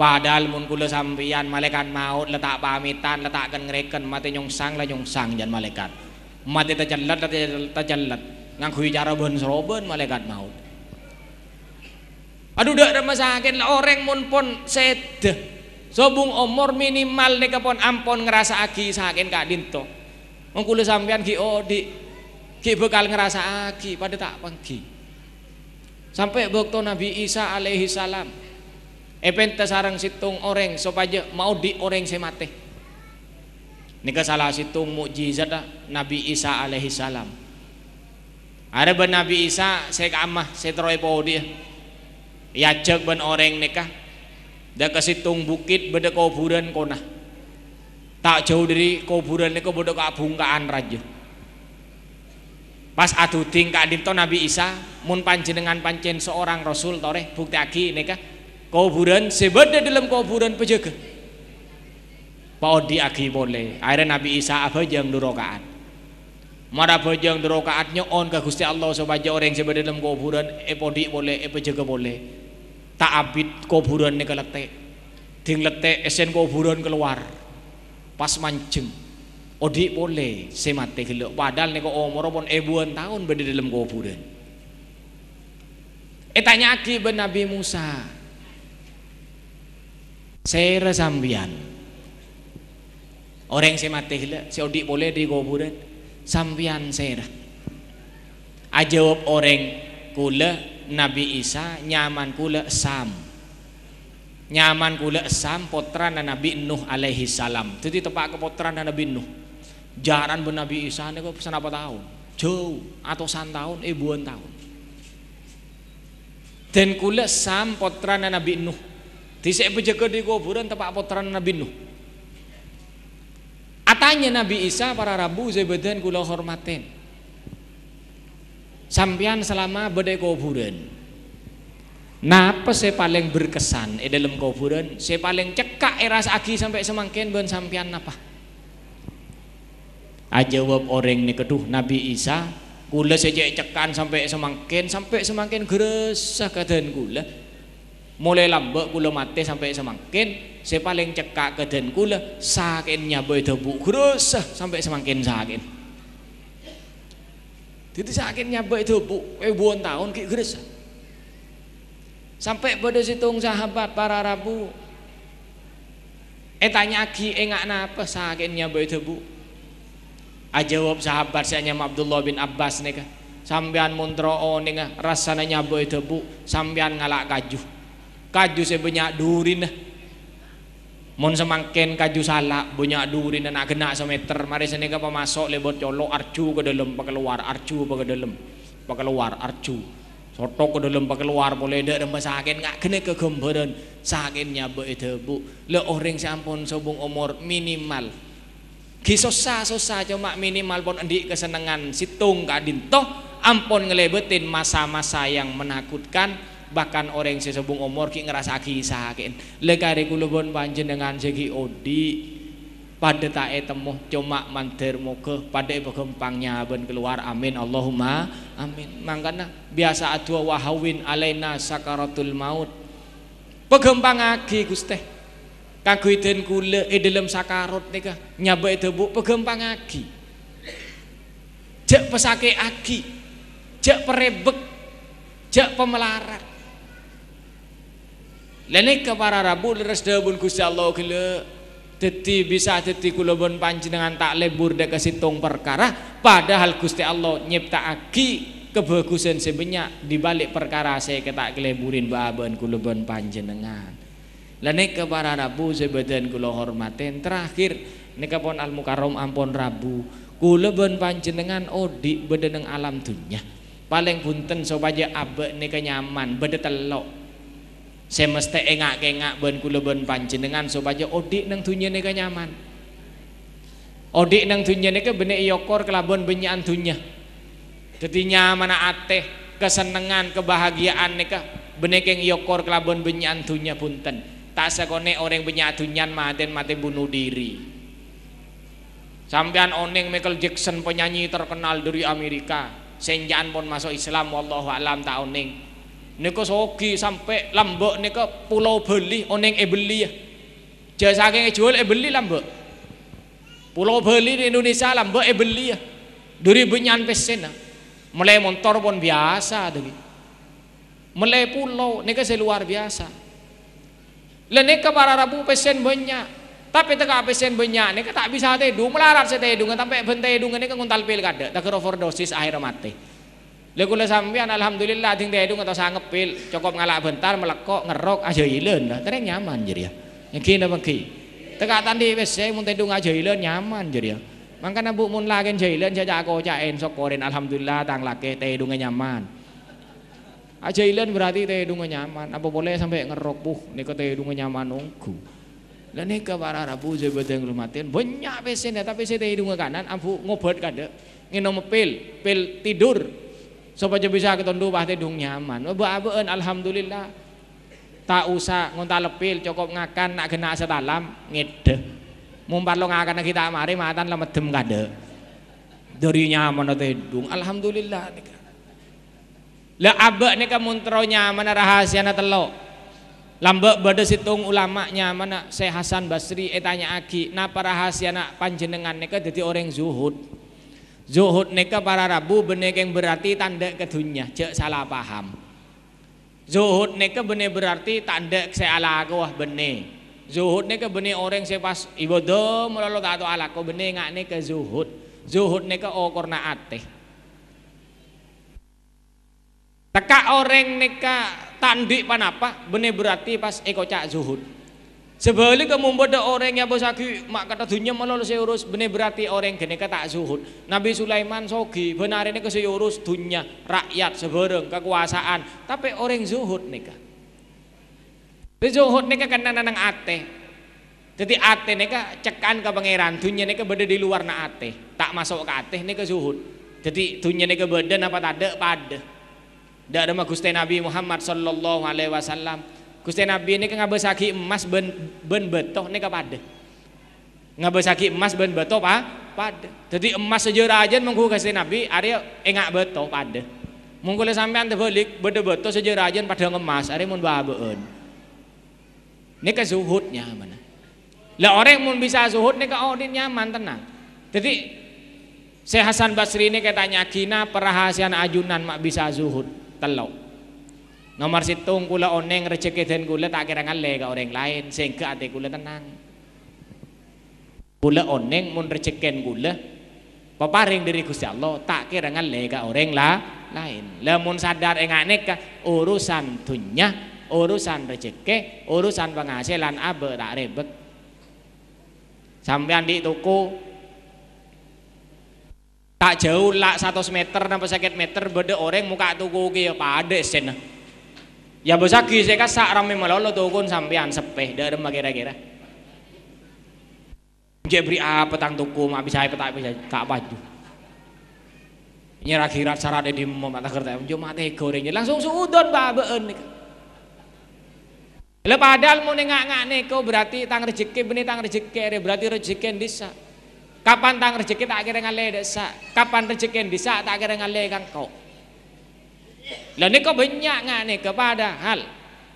padahal mun kula sampeyan malaikat maut letak pamitan letakkan ngereken mati nyungsang, lah sang jan malaikat mati tajallat tajallat kui cara ben seroben malaikat maut aduh dak rumah sakit orang mun pon sedeh Sobung umur minimal nek pon ampon ngerasa aki sakit kak dinto kula sampean ki odi oh, ki bekal ngerasa aki pada tak pangki Sampai waktu Nabi Isa alaihi salam Epen sarang situng orang sopaja mau di orang semate. ini salah situng mukjizat Nabi Isa alaihi salam. Ada ben Nabi Isa saya kamah saya teroy dia. Ya cek ben orang nikah. dia ke situng bukit beda kuburan kona. Tak jauh dari kuburan nika bodoh kabungkaan raja pas adu kak dinto Nabi Isa mun panjenengan pancen seorang rasul toreh bukti aki neka kuburan sebeda dalam kuburan pejaga paudi aki boleh akhirnya Nabi Isa apa yang durokaat mara yang durokaatnya on ke Gusti Allah sobaja orang sebeda dalam kuburan e eh, podi boleh e eh, pejaga boleh tak abit kuburan neka letek ding letek esen kuburan keluar pas mancing Odik boleh semate gelok padahal niko umur pun ebuan tahun berada dalam kuburan. Etanya eh, nyaki ben Nabi Musa. Saya sambian. Orang semate gelok, si odik boleh di kuburan. Sambian saya. Ajawab ah, orang kula Nabi Isa nyaman kula sam nyaman kula sam potran Nabi Nuh alaihi salam. Jadi tepak ke potran Nabi Nuh Jaran benabi Isa niku pesan apa tahun? Jauh, atau san tahun, ibuan eh, tahun. Dan kula sam potran Nabi Nuh. Dhisik pejeke di kuburan tempat potran Nabi Nuh. Atanya Nabi Isa para rabu zebedan kula hormatin. Sampian selama bedai kuburan. Napa saya paling berkesan eh, dalam kuburan? Saya paling cekak eras agi sampai semangkin ben sampian napa? ajawab orang ni keduh Nabi Isa gula saja cekan sampai semakin sampai semakin gresah keadaan gula mulai lambat gula mati sampai semakin saya paling cekak keadaan gula sakitnya boy debu gresah sampai semakin sakit jadi sakitnya boy debu eh buan tahun kik gresah sampai pada situng sahabat para rabu eh tanya lagi, eh nggak napa sakitnya boy debu ajawab sahabat saya nyam Abdullah bin Abbas nika sampean muntroo nika rasanya nyabu itu bu sampean ngalak kaju kaju saya banyak durin mon semangken kaju salah banyak durin nak kena semeter mari sini ke pemasok lebot colok arcu ke dalam pak keluar arcu pak ke dalam pak keluar arcu sotok ke dalam pak luar boleh dek dan sakit ngak kena kegemberan sakit bu itu bu le orang sampun sebung umur minimal Ki susah-susah cuma minimal pun endi kesenangan situng kadin dinto, ampun ngelebetin masa-masa yang menakutkan bahkan orang yang sesebung umur ki ngerasa kisahkin lekari kulubun dengan segi odi pada tak temuh cuma mantir muka pada kempangnya ben keluar amin Allahumma amin mangkana biasa adua wahawin alaina sakaratul maut pegempang lagi gusteh kaguiten kule, eh dalam sakarot nika nyaba e debuk pegempang aki, jak pesake aki, jak perebek jak pemelarat ke para rabu leres debun Gusti Allah kula teti bisa teti kula bon dengan tak lebur dek situng perkara padahal Gusti Allah nyipta aki kebagusan sebanyak dibalik perkara saya ketak keleburin baban kula bon panjenengan lah nek para Rabu sebeden kula hormatin. terakhir nika pon Al Mukarram ampun Rabu kula ben panjenengan odik bedeneng alam dunya. Paling punten sopaja abe nika nyaman beda telok. Semeste engak-engak ben kula ben panjenengan sopaja odik nang dunya nika nyaman. Odik nang dunya nika benek yokor iya kelabon benyan dunya. Dadi nyaman ateh kesenengan kebahagiaan benek yang yokor iya kelabon benyan dunya punten tak sekone ya orang punya dunyan maten maten bunuh diri sampean oneng Michael Jackson penyanyi terkenal dari Amerika senjaan pun masuk Islam wallahu alam tak oneng niku sogi sampai lambok niku pulau beli oneng Ebeli beli ya jasa kenge jual Ebeli beli lambok pulau beli di Indonesia lambok Ebeli beli ya dari benyan pesen mulai motor pun biasa dari mulai pulau niku seluar biasa ke para rabu pesen banyak. Tapi teka pesen banyak, neka tak bisa hati melarat saya teh dungan sampai bentai dungan ke nguntal pil kada, tak overdosis akhir mati. Lagu le sampean alhamdulillah ting teh dungan atau sanggup pil, cukup ngalak bentar melekok ngerok aja ilen Nah, tereng nyaman jadi ya. Yakin apa ki? Teka tadi pesen mun teh dung aja ilen nyaman jadi ya. Makanya bu mun lagen jahilan saja aku cain sokorin alhamdulillah tang laki teh dungan nyaman. Aja Ajailan berarti teh dunga nyaman. Apa boleh sampai ngerok puh niko teh dunga nyaman nunggu. Dan ke para rabu yang rumatin banyak pesen ya tapi saya teh dunga kanan ampu ngobat kade? nginom pil pil tidur. Sobat bisa ketondu bah teh dung nyaman. Babeun alhamdulillah. Tak usah ngontal lepil cukup ngakan nak kena alam ngede. Mumpat lo ngakan kita mari matan dem kade Dari nyaman teh dung alhamdulillah Le abak neka mana rahasia rahasiana telo lambek bade situng ulama mana saya Hasan Basri etanya eh, aki napa rahasia rahasiana panjenengan neka jadi orang zuhud zuhud neka para rabu benek yang berarti tanda ke cek salah paham zuhud neka benek berarti tanda saya ala aku wah zuhud neka bener orang saya pas ibadah melalui tak tahu ala kau bener ngak ke zuhud zuhud nika okorna oh, ateh Teka orang neka tandik panapa bener berarti pas eko cak zuhud. Sebalik kamu ada orang yang bosaki mak kata dunia malu lu urus bener berarti orang kene kata zuhud. Nabi Sulaiman sogi benar ini keseurus dunia rakyat sebereng kekuasaan tapi orang zuhud neka. Zuhud neka kena nanang ate. Jadi ate neka cekan ke pangeran dunia neka beda di luar na ate tak masuk ke ate neka zuhud. Jadi dunia neka beda apa tak ada pada. Tidak ada Gusti Nabi Muhammad sallallahu alaihi wasallam. Gusti Nabi ini ngabesaki emas ben ben betoh kepada. pada. Ngabesaki emas ben betoh pa pada. Jadi emas sejarah aja mengku Gusti Nabi area engak betoh pada. Mungkin sampai anda balik, betoh betoh sejarah aja pada emas area beun. Ini ke zuhudnya mana? Lah orang mun bisa zuhud ini ke dia nyaman tenang. Jadi Syekh Hasan Basri ini katanya kina perahasian ajunan mak bisa zuhud telok nomor situng kula oneng rezeki gula kula tak kirangan ngale ke orang lain sehingga ada kula tenang kula oneng mun dan kula peparing dari Gusti Allah tak kirangan ngale ke orang lah lain lemun sadar enggak neka urusan dunia urusan rezeki urusan penghasilan abe tak rebek sampean di toko tak jauh lah 100 meter nampak sakit meter beda orang muka tuku ke ya pada sen ya bisa ki saya kan sak rame melolo tukun sampean sepeh darem kira-kira Jebri apa tang tuku mak bisa apa tak bisa tak baju nyerah kirat syarat di mata kereta, jom mati gorengnya langsung suudon babeen lepadal mau nengak nengak neko berarti tang rezeki benih tang rezeki berarti rezeki disak Kapan tang rezeki tak kira ngale desa? Kapan rezeki desa tak kira ngale kang kau? Lah kau banyak nggak nih kepada hal.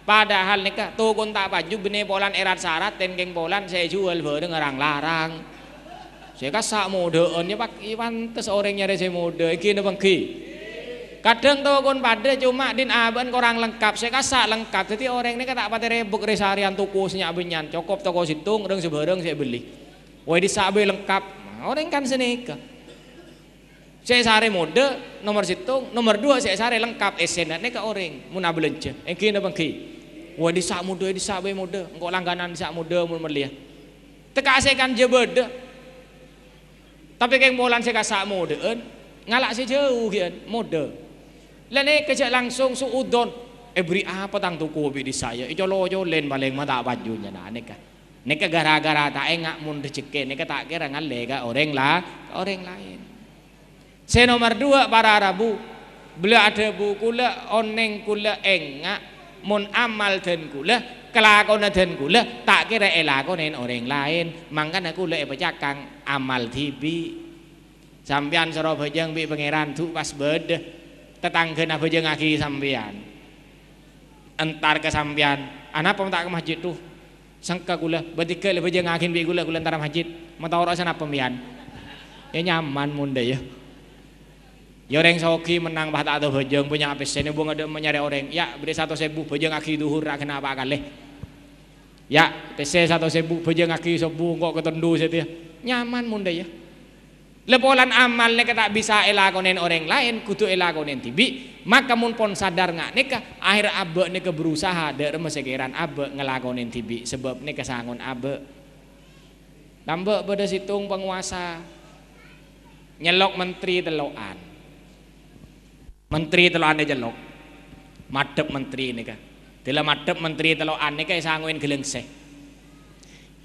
Padahal kau tuh kon tak baju bini polan erat syarat geng polan saya jual bareng orang larang. Saya kasak mode onnya pak Iwan iya, tes orangnya nyari saya mode kini bangki. Kadang tuh kon pada cuma din aben orang lengkap saya kasak lengkap jadi orang ini kata apa tere buk resarian tuku senyak benyan cukup toko situng reng sebareng saya beli. Wah sabi lengkap. Orang kan seneka. Saya sare mode nomor situ, nomor dua saya sare lengkap esen dan neka orang muna belanja. Engki eh, na bangki. Wah di sak mode di sabi mode. Engkau langganan di sak mode mun melihat. Teka saya kan jebede. Tapi kayak bolan saya kasak mode, ngalak saya jauh kian mode. Lain kerja langsung suudon. Eh beri apa tang tuku di saya? Ijo lo len paling mata bajunya nah neka. Neka gara-gara tak enggak mun rezeki, neka tak kira ngalega orang lah, orang lain. Saya nomor dua para Rabu, bela ada bu kula oneng kula enggak mun amal dan kula kelakon dan kula tak kira elakonen orang lain. Mangkana kula e cakang amal tibi. Sampian serobajang bi pangeran tu pas bede tetangga nabajang aki sampian entar kesampian anak pun tak ke masjid tuh sangka gula lebih pejeng ngakin bi gula gula antara masjid mata orang sana pemian ya nyaman munda ya Ya orang soki menang bahat atau pejeng punya apa sih, ini buang ada menyari orang. Ya beri satu sebu bejeng aki duhur rak kena apa kali. Ya PC satu sebu bejeng aki sebu kok ketendu setia. Ya. Nyaman munda ya. Lepolan amal neka tak bisa elakonin orang lain, kudu elakonin tibi. Maka mun pon sadar nggak neka akhir abe neka berusaha dari mesekiran abe ngelakonin tibi sebab neka sangun abe. Tambah pada situng penguasa nyelok menteri teloan. Menteri teloan aja nyelok. Madep menteri neka. dalam madep menteri teloan neka sanguin gelengseh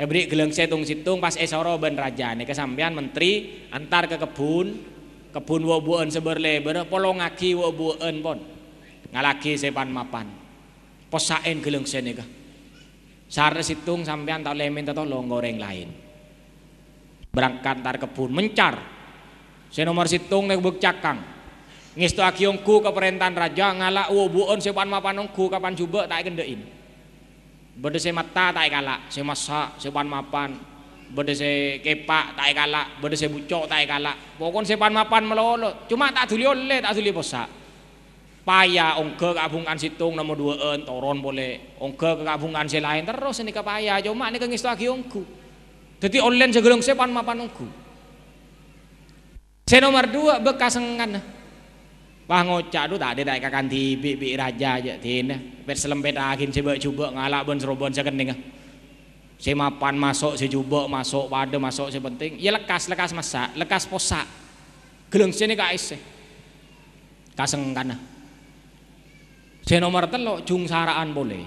Ebrik eh, geleng setung-situng pas esoro eh ben raja nih kesampean menteri antar ke kebun kebun wobuan seberle ber polong aki wobuan pon ngalaki sepan mapan posain geleng senega sarre situng sampean tak lemin tak tolong goreng lain berangkat antar kebun mencar saya nomor situng nih buk cakang ngistu akiongku ke perintahan raja ngalak wobuan sepan mapan ongku kapan coba tak gendein Benda saya mata tak kalah se masak saya pan mapan benda saya kepak tak kalah benda se bucok tak kalah Pokoknya se pan mapan melolo cuma tak tuli oleh tak tuli bosak paya ongke kabungkan situng nomor dua en toron boleh ongke kabungkan si lain terus ini ke paya cuma ini kengis lagi ongku jadi online segelung saya pan mapan ongku Saya nomor dua bekasengan Bah ngocak tu tak ada tak kakan tibi bi raja aja tin. Pet selempet akin coba-coba ngalak bon serobon sekening. Si mapan masuk, si coba masuk, pada masuk si penting. Ya lekas lekas masak, lekas posak. Gelung sini kak es. Kaseng kana. Si nomor telok jung saraan boleh.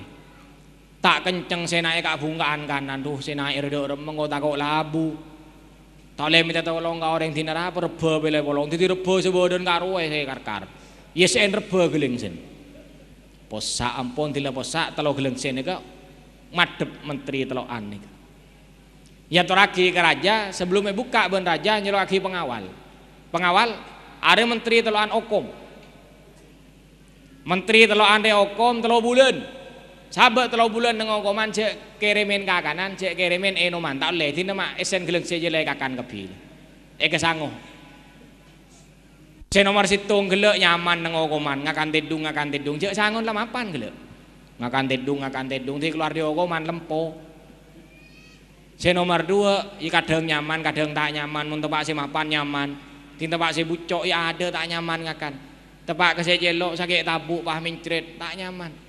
Tak kenceng si naik kak bungkaan kanan tuh si naik redor mengotak kok labu. Tole minta tolong ka orang dinara apa rebo pele wolong titi rebo sebodon karo kar karkar. Yes en rebo geleng sen. Posa ampon tidak posa telo geleng sen nika madep menteri teloan nika. Ya toraki ke raja sebelumnya buka ben raja nyelaki pengawal. Pengawal ada menteri an okom. Menteri teloan de okom telo bulan. Sabak terlalu bulan nengok koman cek kirimin kakanan, cek kirimin enoman tak leh dina mah esen geleng sejele kakan kebil. Eke eh, sangu. Cek nomor situng gelek nyaman nengok koman ngakan tidung ngakan tidung cek sangun lah mapan gelek. Ngakan tidung ngakan tidung di keluar di koman lempo. Cek nomor dua, i kadang nyaman kadang tak nyaman, mun tempat si mapan nyaman. Di tempat si bucok ya ada tak nyaman ngakan. Tempat kesejelo sakit tabuk pah mencret tak nyaman.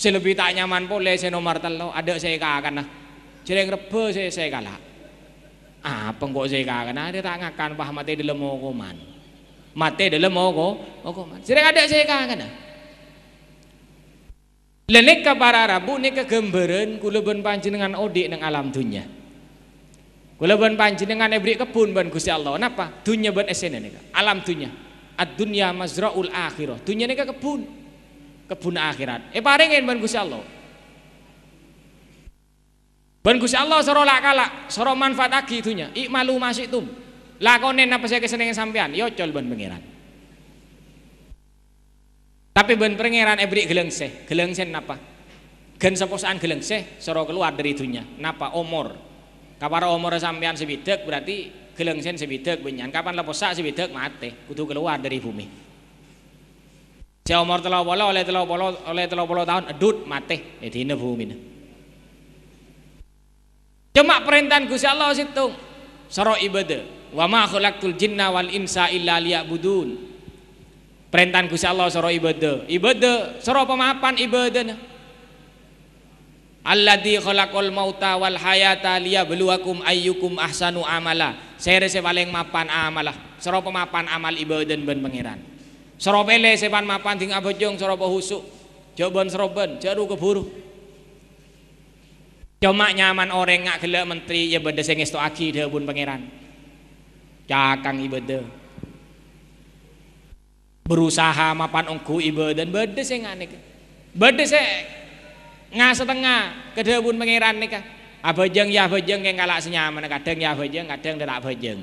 Saya lebih tak nyaman boleh saya nomor telo ada saya kagak nak, Jadi rebe saya saya kalah. Apa kok saya kagak nak Dia tak ngakan pah mati dalam hukuman. Mati dalam hukuman. Oh, Jadi ada saya kagak nak. Lenik ke para rabu ke kegemberen kuleban panjenengan odik dengan alam dunia, kuleban ben panjenengan ebri kebun ben Gusti Allah. Napa? Dunia ben esen ini. Alam dunia, Ad dunia mazraul akhirah. Dunia nika kebun kebun akhirat. Eh paringin ben Gusti Allah. Ben Gusti Allah soro lak kalak, soro manfaat lagi itunya. Ikmalu masitum. Lakonen apa saya kesenengan sampean, yo ya, col ben pangeran. Tapi ben pangeran ebrik gelengse, gelengse napa? Gen seposan gelengse soro keluar dari itunya. Napa omor? Kapara omor sampean sebidek berarti gelengsen sebidek benyan. Kapan leposak sebidek mate, kudu keluar dari bumi. Jauh umur telau bolo oleh telau bolo oleh telau bolo tahun adut mate ya dina bumi cuma perintahan Gusti Allah situng saro ibadah wa ma khalaqtul jinna wal insa illa liya'budun perintahan Gusti Allah saro ibadah ibadah saro pemahapan ibadah Alladzi khalaqal mauta wal hayata liyabluwakum ayyukum ahsanu amala sere se paling mapan amalah saro pemapan amal ibadah ben pangeran Seropele sepan mapan ding abojong seropo husuk. Jobon seroben jaru keburu. Cuma nyaman orang ngak gelak menteri ya beda sing aki deh bun pangeran. Cakang ibadah. Berusaha mapan ongku ibadah dan beda sing aneh. Benda saya ngah setengah ke deh bun pangeran nika. Abojeng ya abojeng yang kalak senyaman kadang ya abojeng kadang tidak abojeng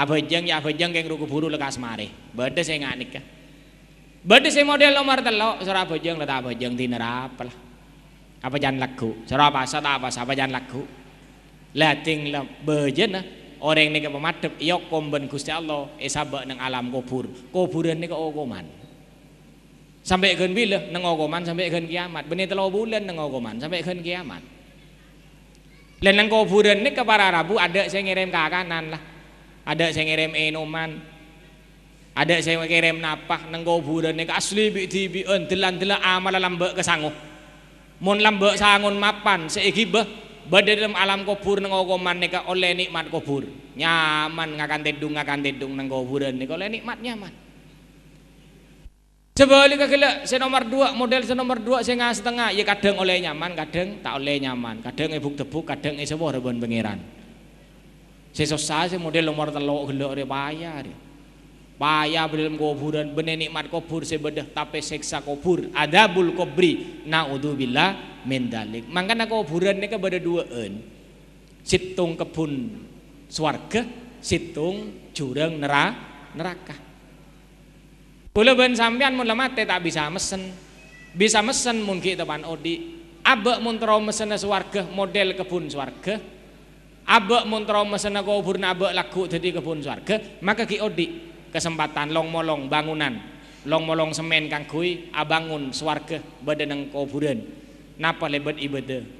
abejeng ya abejeng keng ruku buru lekas mari beda saya nggak nikah beda saya model nomor telo surah abejeng leta abejeng di nerapa lah apa jangan laku surah apa tak apa apa jangan laku lating lah bejena orang ini pemadep iyo komben gusti allah esabe eh, neng alam kubur kuburan ini keogoman sampai gen bila neng ogoman sampai gen kiamat benih telo bulan neng ogoman sampai gen kiamat dan neng kuburan ini ke para rabu ada saya ngirim ke kanan lah ada saya ngirim enoman, ada saya ngirim napak nang kuburan nek asli bi on delan-delan amal lambek kesanguh mun lambek sangun mapan seiki beh badhe dalam alam kubur nang ogoman nek oleh nikmat kubur nyaman ngakan tedung ngakan tedung nang kuburan nek oleh nikmat nyaman Sebaliknya kira, saya nomor dua, model saya nomor dua, saya nggak setengah, ya kadang oleh nyaman, kadang tak oleh nyaman, kadang ibu tebu, kadang esewah rebon pangeran. Sesosai model nomor telok gelo re bayar. Bayar belum kuburan benih nikmat kubur sebedah tapi seksa kubur. Ada bul kubri naudzubillah bila mendalik. Mangkana kuburan ni kepada dua en, Situng kebun swarga, situng jurang neraka. neraka. Kula ben sampean mun mate tak bisa mesen. Bisa mesen mungkin ki depan odi. Abek mun mesen swarga model kebun swarga abek mun trauma sana kubur na abek laku jadi kebun suarga maka ki odi kesempatan long molong bangunan long molong semen kang kui abangun badan kau kuburan napa lebat ibadah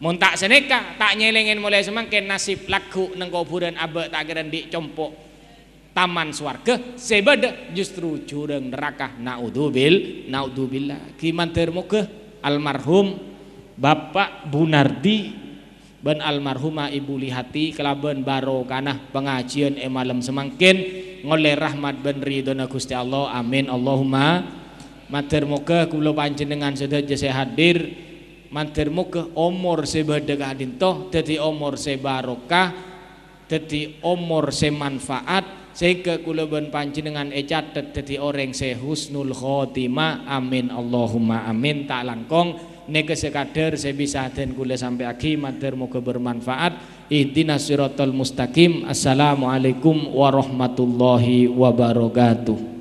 Muntak seneka tak nyelengin mulai semangkin nasib laku nang kuburan abek tak geran di compok taman suarga sebeda justru curang neraka naudzubil naudzubillah kiman mantir almarhum Bapak Bunardi ben almarhumah ibu lihati kelaben barokanah pengajian e malam semangkin ngoleh rahmat ben ridho Gusti Allah amin Allahumma matur muka dengan panjenengan sedaya hadir matur muka umur sebedekah dinto teti umur sebarokah teti umur semanfaat sehingga kulo ben panjenengan e catet teti orang sehusnul khotimah amin Allahumma amin tak langkong neke sekadar saya bisa dan kula sampai akhir matur moga bermanfaat ihdinas siratal mustaqim assalamualaikum warahmatullahi wabarakatuh